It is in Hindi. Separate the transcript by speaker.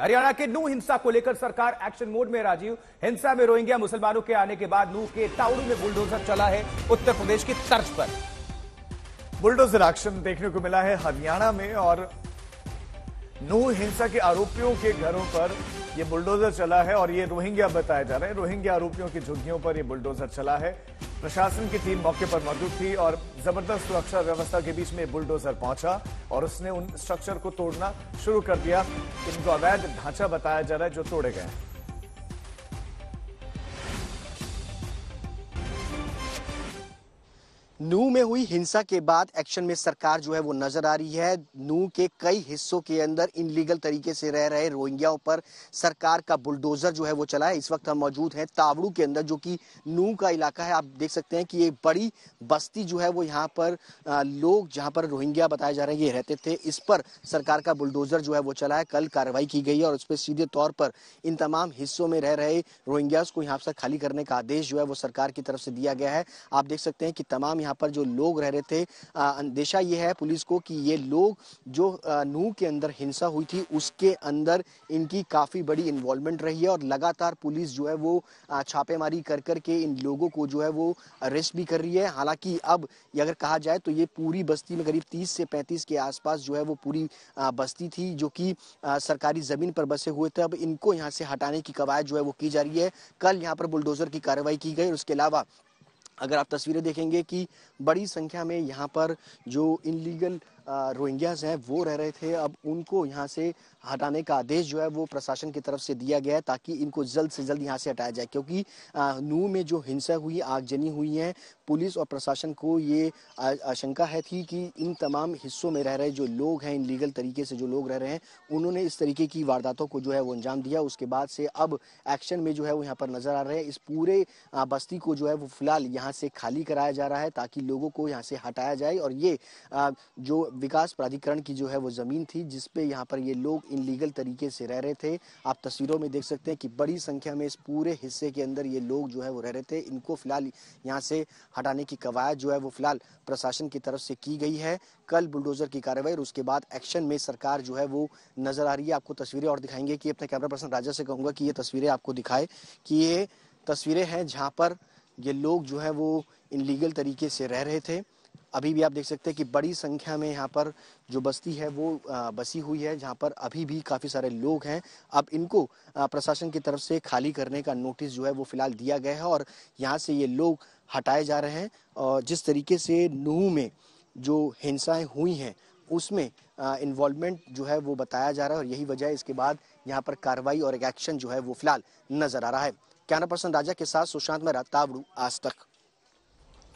Speaker 1: हरियाणा के नू हिंसा को लेकर सरकार एक्शन मोड में राजीव हिंसा में रोहिंग्या मुसलमानों के आने के बाद नू के ताउडू में बुलडोजर चला है उत्तर प्रदेश की तर्ज पर बुलडोजर एक्शन देखने को मिला है हरियाणा में और नू हिंसा के आरोपियों के घरों पर यह बुलडोजर चला है और ये रोहिंग्या बताया जा रहा है रोहिंग्या आरोपियों की झुग्गियों पर यह बुलडोजर चला है प्रशासन की टीम मौके पर मौजूद थी और जबरदस्त सुरक्षा व्यवस्था के बीच में बुलडोजर पहुंचा और उसने उन स्ट्रक्चर को तोड़ना शुरू कर दिया इनको अवैध ढांचा बताया जा रहा है जो तोड़े गए हैं
Speaker 2: नू में हुई हिंसा के बाद एक्शन में सरकार जो है वो नजर आ रही है नू के कई हिस्सों के अंदर इनलीगल तरीके से रह रहे रोहिंग्याओं पर सरकार का बुलडोजर जो है वो चला है इस वक्त हम मौजूद हैं तावड़ू के अंदर जो कि नू का इलाका है आप देख सकते हैं कि ये बड़ी बस्ती जो है वो यहाँ पर लोग जहाँ पर रोहिंग्या बताए जा रहे हैं ये रहते थे इस पर सरकार का बुलडोजर जो है वो चला है कल कार्रवाई की गई है और उस पर सीधे तौर पर इन तमाम हिस्सों में रह रहे रोहिंग्यास को यहाँ से खाली करने का आदेश जो है वो सरकार की तरफ से दिया गया है आप देख सकते हैं कि तमाम यहाँ पर जो लोग रह रहे थे अंदेशा ये है पुलिस को कि ये लोग जो नूह के अंदर हिंसा हुई थी उसके अंदर इनकी काफ़ी बड़ी इन्वॉल्वमेंट रही है और लगातार पुलिस जो है वो छापेमारी कर कर के इन लोगों को जो है वो अरेस्ट भी कर रही है हालांकि अब अगर कहा जाए तो ये पूरी बस्ती में करीब तीस से पैंतीस के आसपास जो है वो पूरी बस्ती थी जो कि सरकारी ज़मीन पर बसे हुए थे अब इनको यहाँ से हटाने की कवायद जो है वो की जा रही है कल यहाँ पर बुलडोज़र की कार्रवाई की गई और उसके अलावा अगर आप तस्वीरें देखेंगे कि बड़ी संख्या में यहाँ पर जो इनलीगल रोहिंग्याज हैं वो रह रहे थे अब उनको यहाँ से हटाने का आदेश जो है वो प्रशासन की तरफ से दिया गया है ताकि इनको जल्द से जल्द यहाँ से हटाया जाए क्योंकि नू में जो हिंसा हुई आगजनी हुई है पुलिस और प्रशासन को ये आशंका है थी कि इन तमाम हिस्सों में रह रहे जो लोग हैं इन लीगल तरीके से जो लोग रह रहे हैं उन्होंने इस तरीके की वारदातों को जो है वो अंजाम दिया उसके बाद से अब एक्शन में जो है वो यहाँ पर नजर आ रहे हैं इस पूरे बस्ती को जो है वो फिलहाल यहाँ से खाली कराया जा रहा है ताकि लोगों को यहाँ से हटाया जाए और ये जो विकास प्राधिकरण की जो है वो ज़मीन थी जिसपे यहाँ पर ये लोग इनलीगल तरीके से रह रहे थे आप तस्वीरों में देख सकते हैं कि बड़ी संख्या में इस पूरे हिस्से के अंदर ये लोग जो है वो रह रहे थे इनको फिलहाल यहाँ से हटाने की कवायद जो है वो फिलहाल प्रशासन की तरफ से की गई है कल बुलडोजर की कार्रवाई और उसके बाद एक्शन में सरकार जो है वो नज़र आ रही है आपको तस्वीरें और दिखाएंगे कि अपने कैमरा पर्सन राजा से कहूंगा कि ये तस्वीरें आपको दिखाए कि ये तस्वीरें हैं जहाँ पर ये लोग जो है वो इनलीगल तरीके से रह रहे थे अभी भी आप देख सकते हैं कि बड़ी संख्या में यहाँ पर जो बस्ती है वो बसी हुई है जहाँ पर अभी भी काफ़ी सारे लोग हैं अब इनको प्रशासन की तरफ से खाली करने का नोटिस जो है वो फिलहाल दिया गया है और यहाँ से ये लोग हटाए जा रहे हैं और जिस तरीके से नूह में जो हिंसाएं हुई हैं उसमें इन्वॉल्वमेंट जो है वो बताया जा रहा है और यही वजह इसके बाद यहाँ पर कार्रवाई और एक एक्शन जो है वो फिलहाल नजर आ रहा है कैमरा पर्सन राजा के साथ सुशांत मेहरा ताबड़ू आज तक